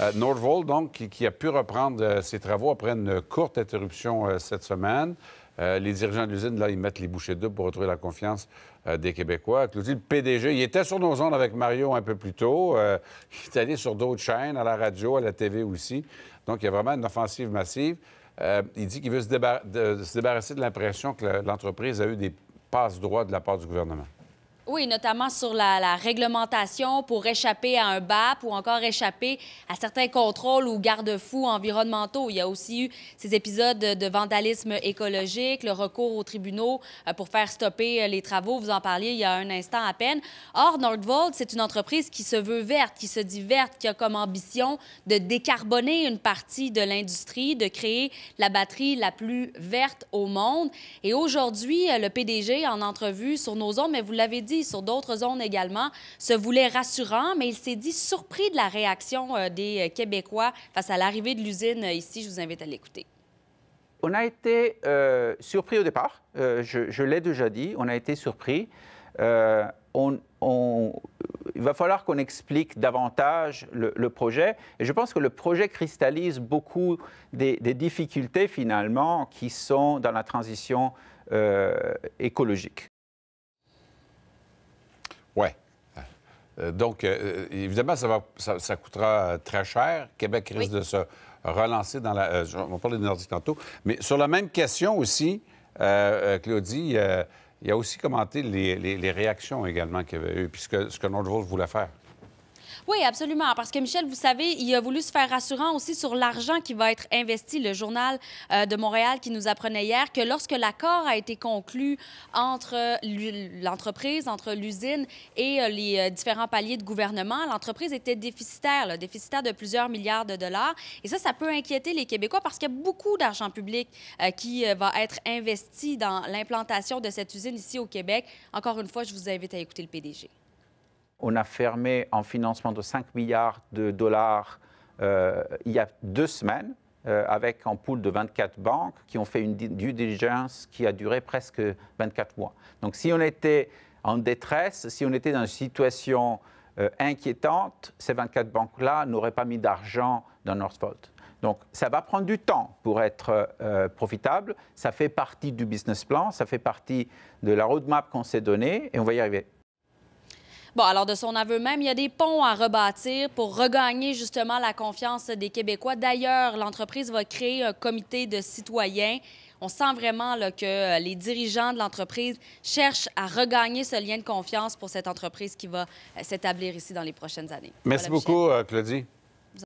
Euh, donc, qui, a pu reprendre euh, ses travaux après une courte interruption euh, cette semaine. Euh, les dirigeants de l'usine, là, ils mettent les bouchées doubles pour retrouver la confiance des Québécois. Claudie, le PDG, il était sur nos ondes avec Mario un peu plus tôt. il est allé sur d'autres chaînes, à la radio, à la TV aussi. Donc, il y a vraiment une offensive massive. il dit qu'il veut se, se, débarrasser de l'impression que l'entreprise a eu des passes droits de la part du gouvernement. Oui, notamment sur la, la, réglementation pour échapper à un BAP ou encore échapper à certains contrôles ou garde-fous environnementaux. Il y a aussi eu ces épisodes de vandalisme écologique, le recours aux tribunaux euh, pour faire stopper euh, les travaux. Vous en parliez il y a un instant à peine. Or, Nordvolt, c'est une entreprise qui se veut verte, qui se dit verte, qui a comme ambition de décarboner une partie de l'industrie, de créer la batterie la plus verte au monde. Et aujourd'hui, euh, le PDG en entrevue sur nos ondes, mais vous l'avez dit, sur d'autres zones également, se voulait rassurant, mais il s'est dit surpris de la réaction euh, des euh, Québécois face à l'arrivée de l'usine euh, ici. Je vous invite à l'écouter. On a été surpris au départ, je, l'ai déjà dit, on a été surpris. il va falloir qu'on explique davantage le, projet. Et je pense que le projet cristallise beaucoup des difficultés finalement qui sont dans la transition écologique. Oui. Euh, donc, euh, évidemment, ça, va, ça, coûtera euh, très cher. Québec risque de se relancer dans la... on va parler des Nordiques tantôt. Mais sur la même question aussi, Claudie, il a aussi commenté les, réactions également qu'il y avait eu, puisque ce que, Nord voulait faire. Oui, absolument. Parce que Michel, vous savez, il a voulu se faire rassurant aussi sur l'argent qui va être investi. Le journal euh, de Montréal qui nous apprenait hier que lorsque l'accord a été conclu entre euh, l'entreprise, entre l'usine et euh, les différents paliers de gouvernement, l'entreprise était déficitaire, déficitaire de plusieurs milliards de dollars. Et ça, ça peut inquiéter les Québécois parce qu'il y a beaucoup d'argent public qui va être investi dans l'implantation de cette usine ici au Québec. Encore une fois, je vous invite à écouter le PDG on a fermé un financement de 5 milliards de dollars euh, il y a deux semaines euh, avec un pool de 24 banques qui ont fait une due diligence qui a duré presque 24 mois. Donc si on était en détresse, si on était dans une situation euh, inquiétante, ces 24 banques-là n'auraient pas mis d'argent dans Northvolt. Donc ça va prendre du temps pour être profitable, ça fait partie du business plan, ça fait partie de la roadmap qu'on s'est donnée et on va y arriver. Bon, alors de son aveu même, il y a des ponts à rebâtir pour regagner justement la confiance des Québécois. D'ailleurs, l'entreprise va créer un comité de citoyens. On sent vraiment que euh, les dirigeants de l'entreprise cherchent à regagner ce lien de confiance pour cette entreprise qui va euh, s'établir ici dans les prochaines années. Merci beaucoup, euh, Claudie.